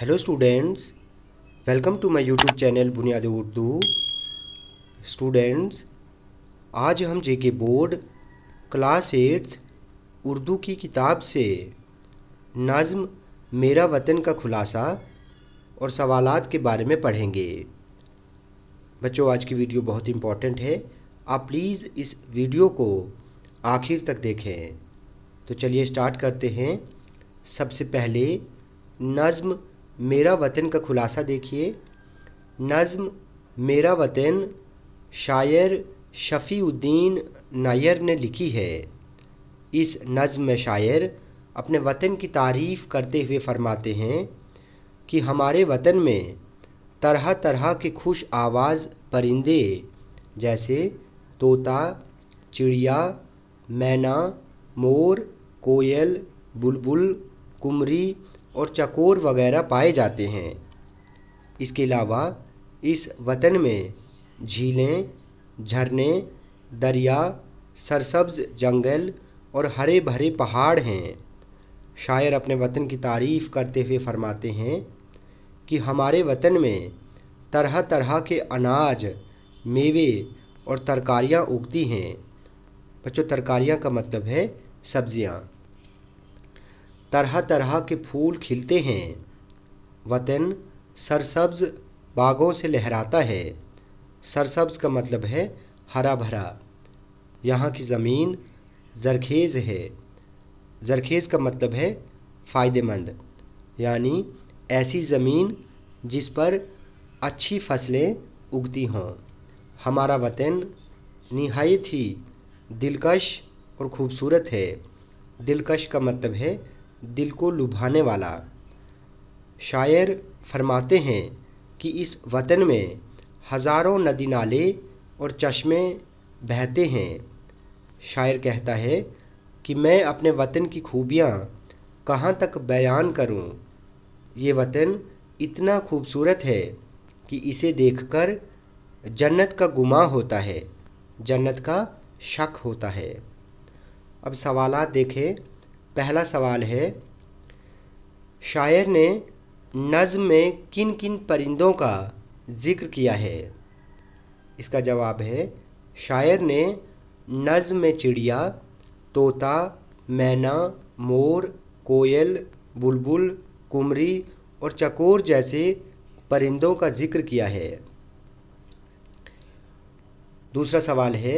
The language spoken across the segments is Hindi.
hello students welcome to my YouTube channel Buniyad Urdu students आज हम जे के बोर्ड क्लास एट्थ उर्दू की किताब से नज़म मेरा वतन का खुलासा और सवालात के बारे में पढ़ेंगे बच्चों आज की वीडियो बहुत इम्पॉर्टेंट है आप प्लीज़ इस वीडियो को आखिर तक देखें तो चलिए स्टार्ट करते हैं सबसे पहले नज़म मेरा वतन का खुलासा देखिए नज़म मेरा वतन शायर शफ़ीउद्दीन नायर ने लिखी है इस नज़म में शायर अपने वतन की तारीफ़ करते हुए फरमाते हैं कि हमारे वतन में तरह तरह के खुश आवाज़ परिंदे जैसे तोता चिड़िया मैना मोर कोयल बुलबुल कुमरी और चकोर वगैरह पाए जाते हैं इसके अलावा इस वतन में झीलें झरने दरिया सरसब्ज जंगल और हरे भरे पहाड़ हैं शायर अपने वतन की तारीफ़ करते हुए फरमाते हैं कि हमारे वतन में तरह तरह के अनाज मेवे और तरकारियाँ उगती हैं बच्चों तरकारियाँ का मतलब है सब्ज़ियाँ तरह तरह के फूल खिलते हैं वतन सरसब्ज बागों से लहराता है सरसब्ज का मतलब है हरा भरा यहाँ की ज़मीन जरखेज़ है जरखेज़ का मतलब है फ़ायदेमंद यानी ऐसी ज़मीन जिस पर अच्छी फसलें उगती हों हमारा वतन नहायत ही दिलकश और ख़ूबसूरत है दिलकश का मतलब है दिल को लुभाने वाला शायर फरमाते हैं कि इस वतन में हज़ारों नदी नाले और चश्मे बहते हैं शायर कहता है कि मैं अपने वतन की खूबियाँ कहाँ तक बयान करूँ ये वतन इतना खूबसूरत है कि इसे देखकर जन्नत का गुमा होता है जन्नत का शक होता है अब सवाल देखें पहला सवाल है शायर ने नज़म में किन किन परिंदों का जिक्र किया है इसका जवाब है शायर ने नज़म में चिड़िया तोता मैना मोर कोयल बुलबुल कुमरी और चकोर जैसे परिंदों का जिक्र किया है दूसरा सवाल है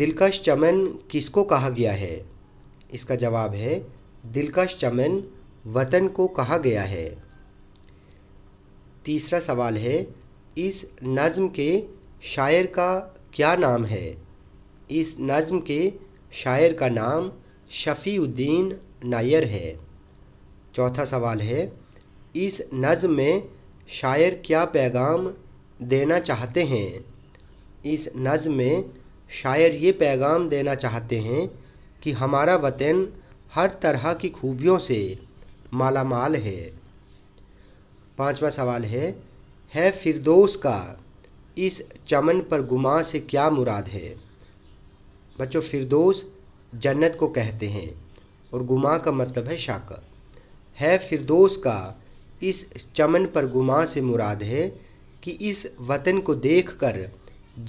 दिलकश चमन किसको कहा गया है इसका जवाब है दिलकश चमन वतन को कहा गया है तीसरा सवाल है इस नज़म के शायर का क्या नाम है इस नज़म के शायर का नाम शफ़ीउद्दीन नायर है चौथा सवाल है इस नज़म में शायर क्या पैगाम देना चाहते हैं इस नज़म में शायर ये पैगाम देना चाहते हैं कि हमारा वतन हर तरह की खूबियों से माला माल है पांचवा सवाल है है फिरदोस का इस चमन पर गुमा से क्या मुराद है बच्चों फिरदोस जन्नत को कहते हैं और गुमा का मतलब है शाक है फिरदोस का इस चमन पर गुमा से मुराद है कि इस वतन को देखकर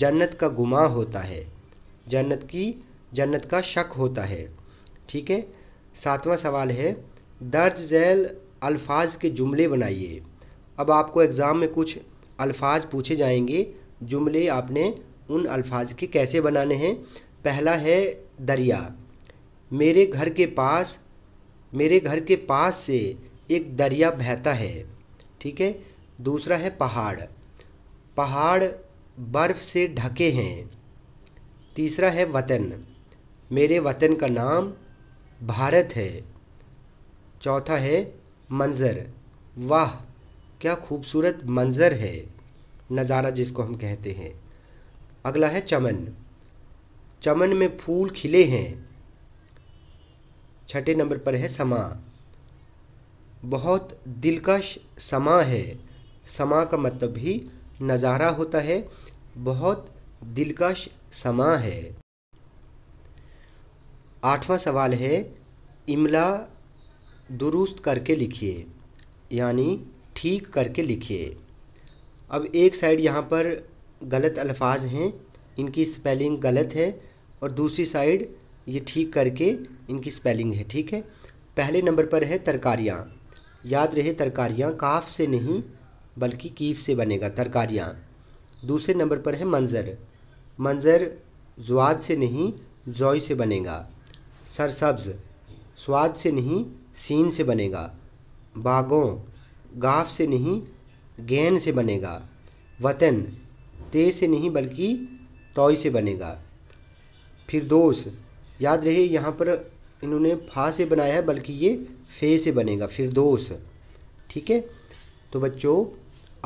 जन्नत का गुमा होता है जन्नत की जन्नत का शक होता है ठीक है सातवां सवाल है दर्ज झैल अल्फाज के जुमले बनाइए अब आपको एग्ज़ाम में कुछ अल्फाज पूछे जाएंगे जुमले आपने उन अल्फाज के कैसे बनाने हैं पहला है दरिया मेरे घर के पास मेरे घर के पास से एक दरिया बहता है ठीक है दूसरा है पहाड़ पहाड़ बर्फ़ से ढके हैं तीसरा है वतन मेरे वतन का नाम भारत है चौथा है मंज़र वाह क्या खूबसूरत मंज़र है नज़ारा जिसको हम कहते हैं अगला है चमन चमन में फूल खिले हैं छठे नंबर पर है समा बहुत दिलकश समा है समा का मतलब भी नज़ारा होता है बहुत दिलकश समा है आठवां सवाल है इमला दुरुस्त करके लिखिए यानी ठीक करके लिखिए अब एक साइड यहाँ पर गलत अल्फाज हैं इनकी स्पेलिंग गलत है और दूसरी साइड ये ठीक करके इनकी स्पेलिंग है ठीक है पहले नंबर पर है तरकारियाँ याद रहे तरकारियाँ काफ से नहीं बल्कि कीफ से बनेगा तरकारियाँ दूसरे नंबर पर है मंज़र मंज़र जुआद से नहीं जॉय से बनेगा सरसब्ज स्वाद से नहीं सीन से बनेगा बागों गाफ से नहीं गेंद से बनेगा वतन ते से नहीं बल्कि टॉय से बनेगा फिर दोष याद रहे यहाँ पर इन्होंने फा से बनाया है बल्कि ये फे से बनेगा फिर दोष ठीक है तो बच्चों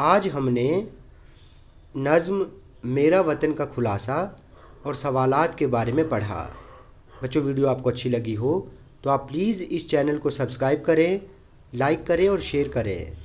आज हमने नज़म मेरा वतन का खुलासा और सवालात के बारे में पढ़ा बच्चों वीडियो आपको अच्छी लगी हो तो आप प्लीज़ इस चैनल को सब्सक्राइब करें लाइक करें और शेयर करें